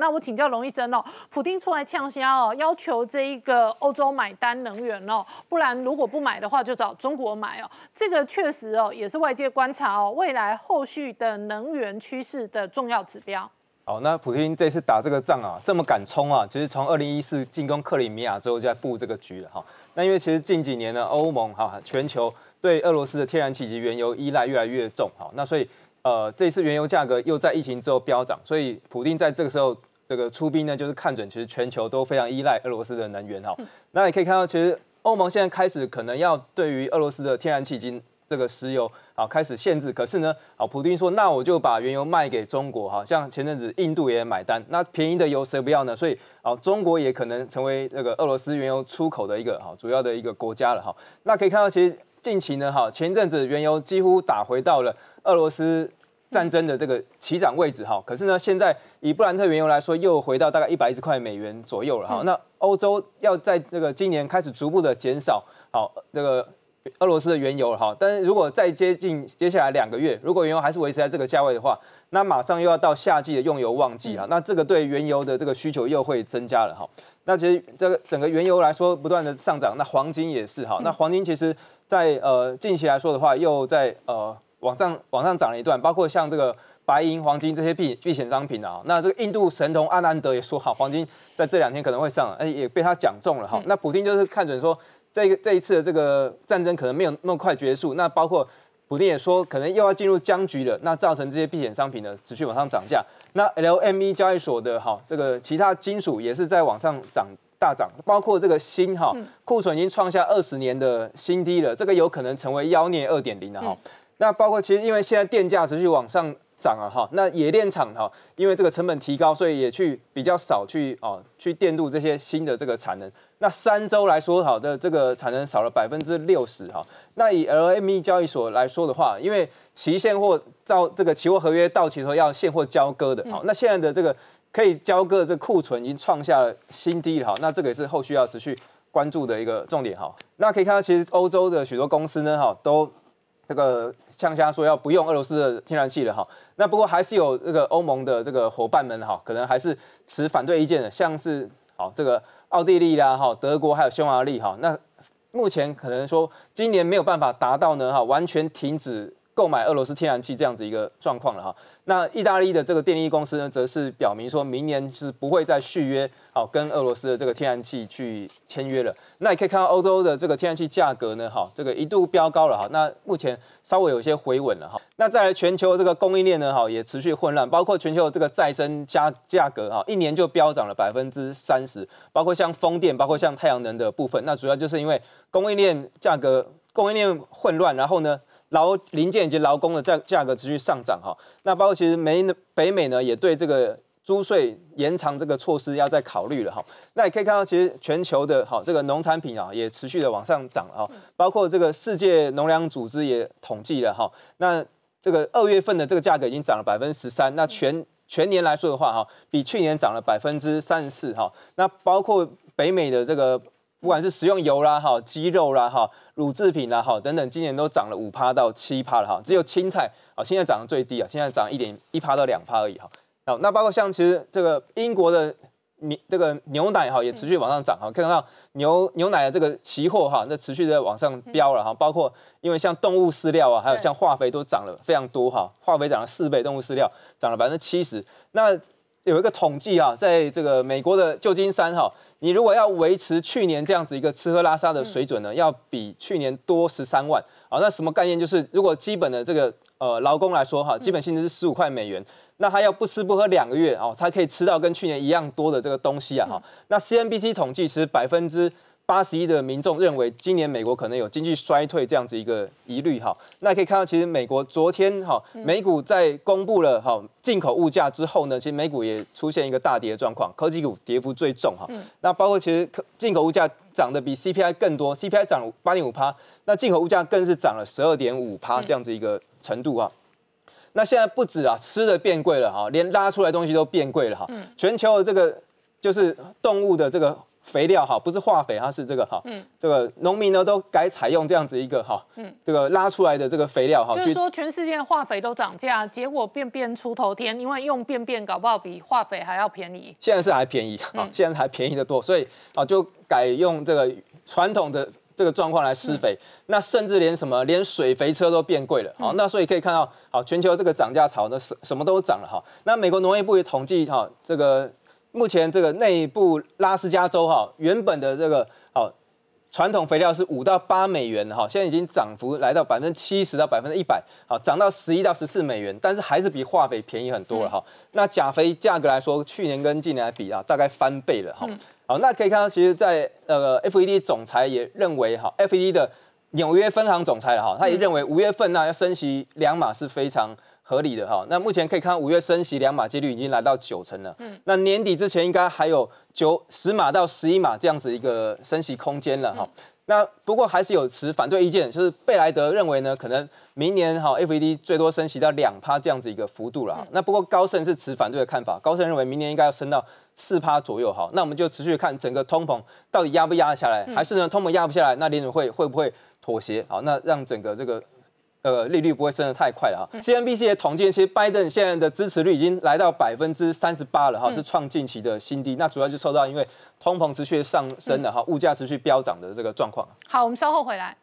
那我请教龙医生哦，普丁出来呛声哦，要求这一个欧洲买单能源哦，不然如果不买的话，就找中国买哦。这个确实哦，也是外界观察哦，未来后续的能源趋势的重要指标。好，那普京这次打这个仗啊，这么敢冲啊，其实从二零一四进攻克里米亚之后就在布这个局了哈。那因为其实近几年呢，欧盟哈，全球对俄罗斯的天然气及原油依赖越来越重哈，那所以。呃，这次原油价格又在疫情之后飙涨，所以普丁在这个时候这个出兵呢，就是看准其实全球都非常依赖俄罗斯的能源哈。那你可以看到，其实欧盟现在开始可能要对于俄罗斯的天然气以及这个石油啊开始限制，可是呢啊，普丁说那我就把原油卖给中国哈，像前阵子印度也买单，那便宜的油谁不要呢？所以啊，中国也可能成为这个俄罗斯原油出口的一个好主要的一个国家了哈。那可以看到，其实近期呢哈，前阵子原油几乎打回到了。俄罗斯战争的这个起涨位置哈，可是呢，现在以布兰特原油来说，又回到大概一百一十块美元左右了哈。那欧洲要在那个今年开始逐步的减少好这个俄罗斯的原油哈，但是如果再接近接下来两个月，如果原油还是维持在这个价位的话，那马上又要到夏季的用油旺季啊，那这个对原油的这个需求又会增加了哈。那其实这个整个原油来说不断的上涨，那黄金也是哈。那黄金其实在呃近期来说的话，又在呃。往上往上涨了一段，包括像这个白银、黄金这些避避险商品啊。那这个印度神童阿南德也说，好，黄金在这两天可能会上，哎，也被他讲中了哈。那普京就是看准说，这这一次的这个战争可能没有那么快结束，那包括普丁也说，可能又要进入僵局了，那造成这些避险商品呢持续往上涨价。那 LME 交易所的哈，这个其他金属也是在往上涨大涨，包括这个锌哈，库存已经创下二十年的新低了，这个有可能成为妖孽二点零了哈。那包括其实因为现在电价持续往上涨啊，哈，那冶炼厂哈，因为这个成本提高，所以也去比较少去哦去电镀这些新的这个产能。那三周来说好的这个产能少了百分之六十哈。那以 LME 交易所来说的话，因为期现货到这个期货合约到期的时候要现货交割的，好，那现在的这个可以交割的这库存已经创下了新低了哈。那这个也是后续要持续关注的一个重点哈。那可以看到，其实欧洲的许多公司呢，哈都。这个像大说要不用俄罗斯的天然气了哈，那不过还是有这个欧盟的这个伙伴们哈，可能还是持反对意见的，像是好这个奥地利啦哈，德国还有匈牙利哈，那目前可能说今年没有办法达到呢哈，完全停止。购买俄罗斯天然气这样子一个状况了哈，那意大利的这个电力公司呢，则是表明说明年是不会再续约，好跟俄罗斯的这个天然气去签约了。那也可以看到欧洲的这个天然气价格呢，哈，这个一度飙高了哈，那目前稍微有些回稳了哈。那再来全球这个供应链呢，哈，也持续混乱，包括全球这个再生加价格哈，一年就飙涨了百分之三十，包括像风电，包括像太阳能的部分，那主要就是因为供应链价格供应链混乱，然后呢？劳零件以及劳工的价价格持续上涨哈，那包括其实美北美呢也对这个租税延长这个措施要再考虑了哈。那也可以看到，其实全球的哈这个农产品啊也持续的往上涨哈，包括这个世界农粮组织也统计了哈。那这个二月份的这个价格已经涨了百分之十三，那全全年来说的话哈，比去年涨了百分之三十四哈。那包括北美的这个。不管是食用油啦、哈鸡肉啦、哈乳制品啦、哈等等，今年都涨了五趴到七趴了哈。只有青菜啊，现在涨得最低啊，现在涨一点一趴到两趴而已哈。好，那包括像其实这个英国的牛这个牛奶哈，也持续往上涨哈，看到牛牛奶的这个期货哈，那持续在往上飙了哈。包括因为像动物饲料啊，还有像化肥都涨了非常多哈，化肥涨了四倍，动物饲料涨了百分之七十。那有一个统计啊，在这个美国的旧金山哈，你如果要维持去年这样子一个吃喝拉撒的水准呢，要比去年多十三万啊。那什么概念？就是如果基本的这个呃劳工来说哈，基本薪资是十五块美元，那他要不吃不喝两个月啊，才可以吃到跟去年一样多的这个东西啊哈。那 C N B C 统计，其实百分之。八十一的民众认为，今年美国可能有经济衰退这样子一个疑虑哈。那可以看到，其实美国昨天哈，美股在公布了哈进口物价之后呢，其实美股也出现一个大跌的状况，科技股跌幅最重哈。那包括其实进口物价涨得比 CPI 更多，CPI 涨了八点五趴，那进口物价更是涨了十二点五趴这样子一个程度哈。那现在不止啊，吃的变贵了哈，连拉出来东西都变贵了哈。全球的这个就是动物的这个。肥料哈，不是化肥，它是这个哈，嗯，这个农民呢都改采用这样子一个哈，嗯，这个拉出来的这个肥料哈，就是说全世界化肥都涨价，结果便便出头天，因为用便便搞不好比化肥还要便宜。现在是还便宜，啊，现在还便宜的多，所以啊就改用这个传统的这个状况来施肥，那甚至连什么连水肥车都变贵了，好，那所以可以看到，好，全球这个涨价潮呢什什么都涨了哈，那美国农业部也统计哈这个。目前这个内部，拉斯加州哈，原本的这个好传统肥料是五到八美元哈，现在已经涨幅来到百分之七十到百分之一百，好涨到十一到十四美元，但是还是比化肥便宜很多了哈。那钾肥价格来说，去年跟今年来比啊，大概翻倍了哈。好，那可以看到，其实在呃，FED 总裁也认为哈，FED 的纽约分行总裁了哈，他也认为五月份呢要升级两码是非常。合理的哈，那目前可以看到五月升息两码几率已经来到九成了，嗯，那年底之前应该还有九十码到十一码这样子一个升息空间了哈。那不过还是有持反对意见，就是贝莱德认为呢，可能明年哈 F E D 最多升息到两趴这样子一个幅度了哈。那不过高盛是持反对的看法，高盛认为明年应该要升到四趴左右哈。那我们就持续看整个通膨到底压不压得下来，还是呢通膨压不下来，那联准会会不会妥协？好，那让整个这个。呃，利率不会升的太快了哈。CNBC 的统计，其实拜登现在的支持率已经来到百分之三十八了，哈，是创近期的新低。那主要就受到因为通膨持续上升的哈，物价持续飙涨的这个状况。好，我们稍后回来。